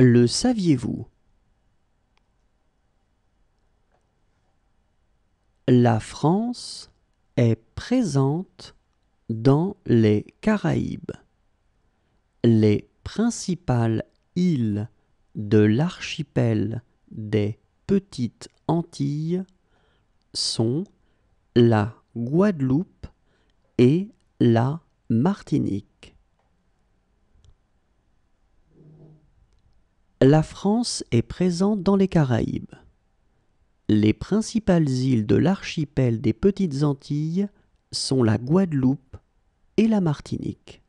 Le saviez-vous La France est présente dans les Caraïbes. Les principales îles de l'archipel des Petites Antilles sont la Guadeloupe et la Martinique. La France est présente dans les Caraïbes. Les principales îles de l'archipel des Petites Antilles sont la Guadeloupe et la Martinique.